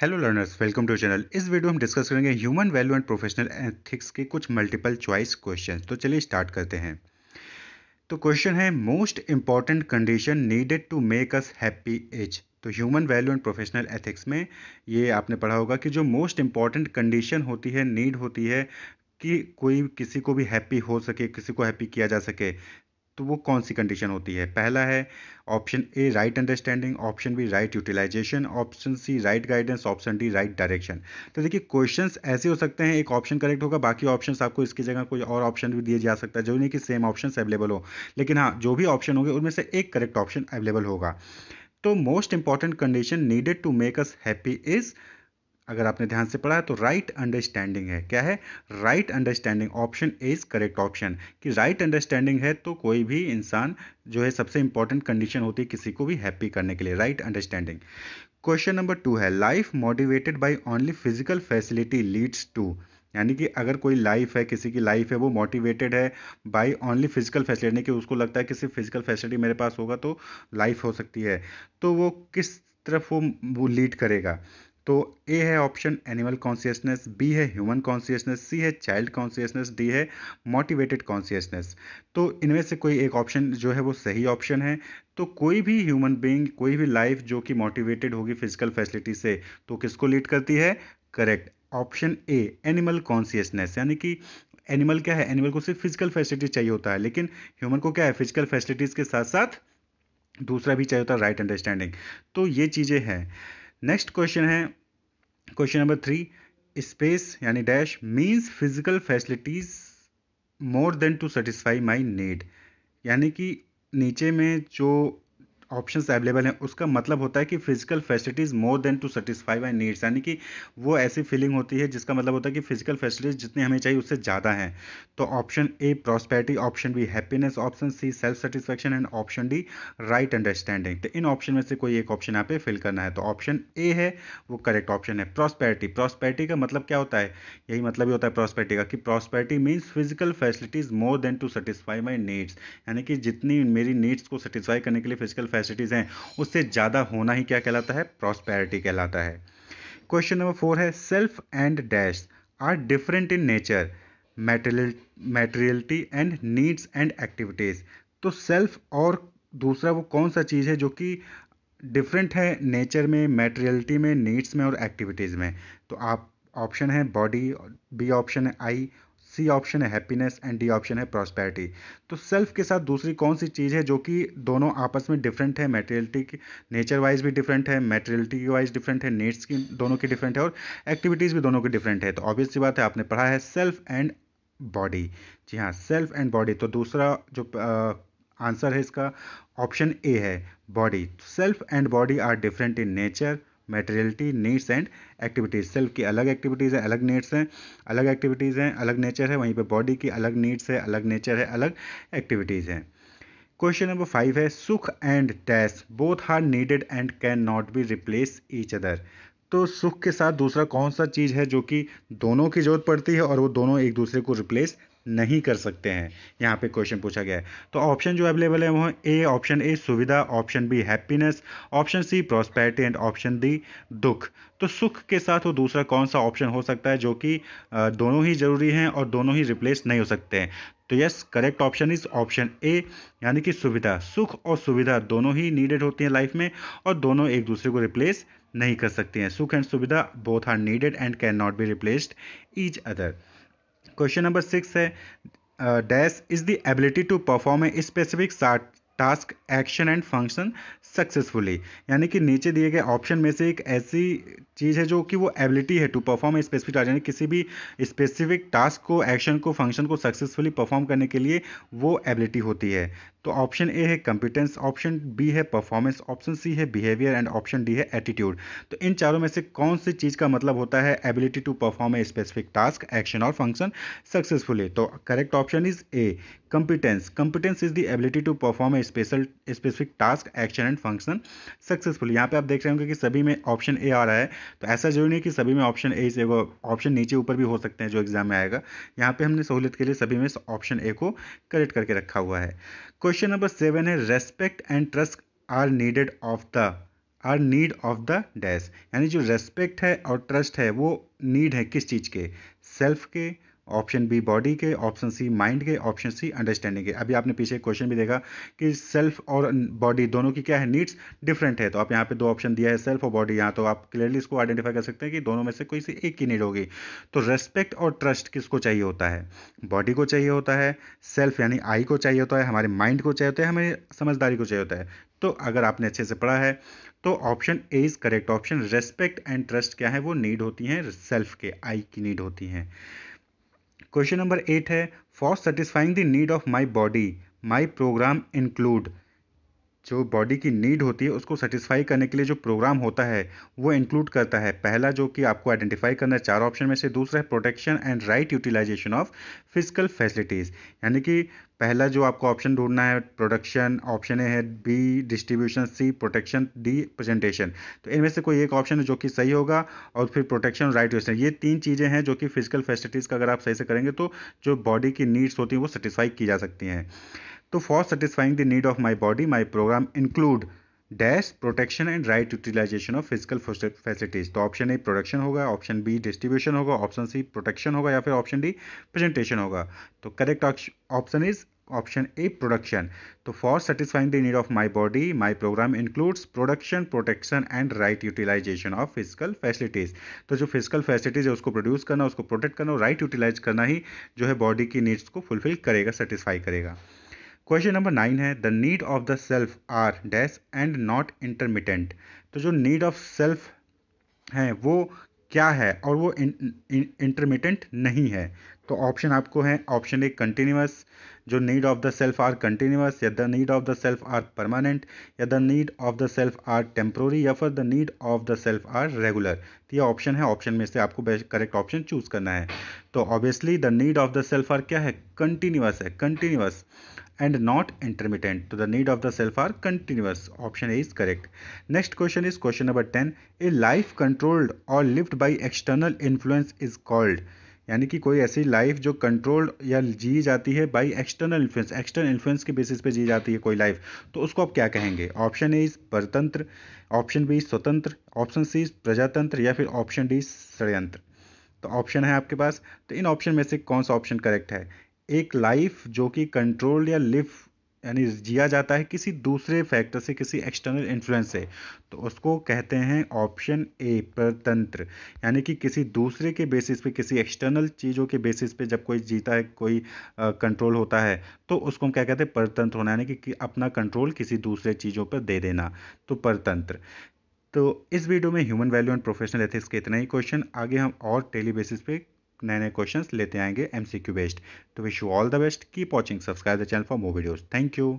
hello learners welcome to channel इस video हम discuss करेंगे human value and professional ethics के कुछ मल्टीपल चॉइस क्वेश्चन तो चलिए स्टार्ट करते हैं तो क्वेश्चन है most important condition needed to make us happy is तो human value and professional ethics में ये आपने पढ़ा होगा कि जो मोस्ट इंपॉर्टेंट कंडीशन होती है नीड होती है कि कोई किसी को भी हैप्पी हो सके किसी को हैप्पी किया जा सके तो वो कौन सी कंडीशन होती है पहला है option A right understanding option B right utilization option C right guidance option D right direction तो देखिए क्वेश्चंस ऐसे हो सकते हैं एक ऑप्शन करेक्ट होगा बाकी ऑप्शंस आपको इसकी जगह कोई और ऑप्शन भी दिए जा सकता है जो नहीं कि सेम ऑप्शन अवेलेबल हो लेकिन हाँ जो भी ऑप्शन होंगे उनमें से एक करेक्ट ऑप्शन अवेलेबल होगा तो most important condition needed to make us happy is अगर आपने ध्यान से पढ़ा तो राइट right अंडरस्टैंडिंग है क्या है right understanding option is correct option कि राइट right अंडरस्टैंडिंग है तो कोई भी इंसान जो है सबसे इंपॉर्टेंट कंडीशन होती है किसी को भी हैप्पी करने के लिए right understanding question number two है life motivated by only physical facility leads to यानी कि अगर कोई लाइफ है किसी की लाइफ है वो मोटिवेटेड है बाय ओनली फिजिकल फैसिलिटी यानी कि उसको लगता है कि सिर्फ फिजिकल फैसिलिटी मेरे पास होगा तो लाइफ हो सकती है तो वो किस तरफ वो वो लीड करेगा तो ए है ऑप्शन एनिमल कॉन्सियसनेस बी है ह्यूमन कॉन्सियसनेस सी है चाइल्ड कॉन्सियसनेस डी है मोटिवेटेड कॉन्सियसनेस तो इनमें से कोई एक ऑप्शन जो है वो सही ऑप्शन है तो कोई भी ह्यूमन बींग कोई भी लाइफ जो कि मोटिवेटेड होगी फिजिकल फैसिलिटी से तो किसको लीड करती है correct option A animal consciousness यानी कि एनिमल क्या है एनिमल को सिर्फ फिजिकल फैसिलिटी चाहिए होता है लेकिन ह्यूमन को क्या है फिजिकल फैसिलिटीज़ के साथ साथ दूसरा भी चाहिए होता है राइट अंडरस्टैंडिंग तो ये चीज़ें हैं नेक्स्ट क्वेश्चन है क्वेश्चन नंबर थ्री स्पेस यानी dash means physical facilities more than to satisfy my need यानी कि नीचे में जो ऑप्शंस अवेलेबल हैं उसका मतलब होता है कि physical facilities more than to satisfy my needs यानी कि वो ऐसी फीलिंग होती है जिसका मतलब होता है कि फिजिकल फैसिलिटीज़ जितनी हमें चाहिए उससे ज़्यादा है तो option A prosperity option B happiness option C self satisfaction and option D right understanding तो इन ऑप्शन में से कोई एक ऑप्शन यहाँ पे फिल करना है तो ऑप्शन ए है वो करेक्ट ऑप्शन है प्रॉस्पेरिटी प्रॉस्पेरिटी का मतलब क्या होता है यही मतलब ही होता है प्रॉस्पैरिटी का कि prosperity means physical facilities more than to satisfy my needs यानी कि जितनी मेरी नीड्स को सेटिस्फाई करने के लिए फिजिकल कैपेसिटीज़ हैं उससे ज़्यादा होना ही क्या कहलाता है प्रॉस्पैरिटी कहलाता है क्वेश्चन नंबर फोर है self and dash are different in nature materiality and needs and activities तो सेल्फ और दूसरा वो कौन सा चीज़ है जो कि डिफरेंट है नेचर में मेटेरियलिटी में नीड्स में और एक्टिविटीज़ में तो आप ऑप्शन है बॉडी बी ऑप्शन है आई सी ऑप्शन है हैप्पीनेस एंड डी ऑप्शन है प्रॉस्पैरिटी तो सेल्फ के साथ दूसरी कौन सी चीज़ है जो कि दोनों आपस में डिफरेंट है मेटेरियलिटी नेचर वाइज भी डिफरेंट है मेटेरियलिटी वाइज डिफरेंट है नीड्स की दोनों की डिफरेंट है और एक्टिविटीज़ भी दोनों की डिफरेंट है तो ऑब्वियस सी बात है आपने पढ़ा है सेल्फ एंड बॉडी जी हाँ सेल्फ एंड बॉडी तो दूसरा जो आंसर है इसका ऑप्शन ए है body self and body are different in nature materiality needs and activities self की अलग एक्टिविटीज़ हैं अलग नीड्स हैं अलग एक्टिविटीज़ हैं अलग नेचर है वहीं पे बॉडी की अलग नीड्स है अलग नेचर है अलग एक्टिविटीज़ हैं क्वेश्चन नंबर फाइव है सुख and dash both are needed and cannot be replace each other तो सुख के साथ दूसरा कौन सा चीज़ है जो कि दोनों की ज़रूरत पड़ती है और वो दोनों एक दूसरे को रिप्लेस नहीं कर सकते हैं यहाँ पे क्वेश्चन पूछा गया है तो ऑप्शन जो अवेलेबल है वो ए ऑप्शन ए सुविधा option B happiness option C prosperity and option D दुख तो सुख के साथ वो दूसरा कौन सा ऑप्शन हो सकता है जो कि दोनों ही जरूरी हैं और दोनों ही रिप्लेस नहीं हो सकते हैं तो yes correct option is option A यानी कि सुविधा सुख और सुविधा दोनों ही नीडेड होती हैं लाइफ में और दोनों एक दूसरे को रिप्लेस नहीं कर सकती हैं सुख एंड सुविधा both are needed and cannot be replaced each other question number six है dash is the ability to perform a specific task action and function successfully यानी कि नीचे दिए गए ऑप्शन में से एक ऐसी चीज़ है जो कि वो एबिलिटी है to perform a specific task यानी किसी भी स्पेसिफिक टास्क को एक्शन को फंक्शन को सक्सेसफुली परफॉर्म करने के लिए वो एबिलिटी होती है तो ऑप्शन ए है कंपिटेंस ऑप्शन बी है परफॉर्मेंस ऑप्शन सी है बिहेवियर एंड ऑप्शन डी है एटीट्यूड तो इन चारों में से कौन सी चीज़ का मतलब होता है ability to perform a specific task action और फंक्शन सक्सेसफुली तो correct option is A competence competence is the ability to perform a special specific task action and function successful यहाँ पे आप देख रहे होंगे कि सभी में ऑप्शन ए आ रहा है तो ऐसा जरूरी नहीं कि सभी में ऑप्शन ए से वो ऑप्शन नीचे ऊपर भी हो सकते हैं जो एग्जाम में आएगा यहाँ पे हमने सहूलियत के लिए सभी में ऑप्शन ए को करेक्ट करके रखा हुआ है क्वेश्चन क्वेश्चन नंबर सेवन है respect and trust are needed of the are need of the dash यानी जो रेस्पेक्ट है और ट्रस्ट है वो नीड है किस चीज़ के सेल्फ के ऑप्शन बी बॉडी के ऑप्शन सी माइंड के ऑप्शन सी अंडरस्टैंडिंग के अभी आपने पीछे क्वेश्चन भी देखा कि सेल्फ और बॉडी दोनों की क्या है नीड्स डिफरेंट है तो आप यहाँ पे दो ऑप्शन दिया है सेल्फ और बॉडी यहाँ तो आप क्लियरली इसको आइडेंटिफाई कर सकते हैं कि दोनों में से कोई सी एक की नीड होगी तो रेस्पेक्ट और ट्रस्ट किसको चाहिए होता है बॉडी को चाहिए होता है सेल्फ यानी आई को चाहिए होता है हमारे माइंड को चाहिए होता है हमारी समझदारी को चाहिए होता है तो अगर आपने अच्छे से पढ़ा है तो option A is correct option respect and trust क्या है वो नीड होती हैं सेल्फ के आई की नीड होती हैं क्वेश्चन नंबर एट है for satisfying the need of my body my program include जो बॉडी की नीड होती है उसको सेटिस्फाई करने के लिए जो प्रोग्राम होता है वो इंक्लूड करता है पहला जो कि आपको आइडेंटिफाई करना है चार ऑप्शन में से दूसरा है protection and right utilization of physical facilities यानी कि पहला जो आपको ऑप्शन ढूंढना है प्रोडक्शन ऑप्शन ए है B distribution C protection D presentation तो इनमें से कोई एक ऑप्शन है जो कि सही होगा और फिर प्रोटेक्शन राइट यूज ये तीन चीज़ें हैं जो कि फिजिकल फैसिलिटीज़ का अगर आप सही से करेंगे तो जो बॉडी की नीड्स होती हैं वो सेटिस्फाई की जा सकती हैं तो for satisfying the need of my body my program include dash protection and right utilization of physical facilities तो ऑप्शन ए प्रोडक्शन होगा ऑप्शन बी डिस्ट्रीब्यूशन होगा ऑप्शन सी प्रोटेक्शन होगा या फिर ऑप्शन डी प्रेजेंटेशन होगा तो correct option is option A production तो for satisfying the need of my body my program includes production protection and right utilization of physical facilities तो जो physical facilities है उसको प्रोड्यूस करना उसको प्रोटेक्ट करना और राइट यूटिलाइज करना ही जो है बॉडी की नीड्स को फुलफिल करेगा सेटिस्फाई करेगा क्वेश्चन नंबर नाइन है the need of the self are dash and not intermittent तो जो नीड ऑफ सेल्फ है वो क्या है और वो इंटरमिटेंट नहीं है तो ऑप्शन आपको है ऑप्शन ए कंटिन्यूस जो need of the self are continuous या the need of the self are permanent या the need of the self are temporary या फिर the need of the self are regular तो ये option है option में से आपको करेक्ट ऑप्शन चूज करना है तो obviously the need of the self are क्या है कंटिन्यूस है continuous and not intermittent so the need of the self are continuous option a is correct next question is question number 10 a life controlled or lived by external influence is called यानी कि कोई ऐसी life जो controlled या जी जाती है by external influence external influence के बेसिस पे जी जाती है कोई लाइफ तो उसको आप क्या कहेंगे ऑप्शन ए इज परतंत्र ऑप्शन बी स्वतंत्र ऑप्शन सी प्रजातंत्र या फिर ऑप्शन डी षडयंत्र तो ऑप्शन है आपके पास तो इन ऑप्शन में से कौन सा ऑप्शन करेक्ट है एक लाइफ जो कि कंट्रोल या लिव यानी जिया जाता है किसी दूसरे फैक्टर से किसी एक्सटर्नल इन्फ्लुएंस से तो उसको कहते हैं ऑप्शन ए परतंत्र यानी कि किसी दूसरे के बेसिस पे किसी एक्सटर्नल चीज़ों के बेसिस पे जब कोई जीता है कोई कंट्रोल होता है तो उसको हम क्या कहते हैं परतंत्र होना यानी कि, कि अपना कंट्रोल किसी दूसरे चीज़ों पर दे देना तो परतंत्र तो इस वीडियो में human value and professional ethics के इतना ही क्वेश्चन आगे हम और डेली बेसिस पे नए नए क्वेश्चन लेते आएंगे एम सी क्यू बेस्ट तो wish you all the best keep watching subscribe the channel for more videos thank you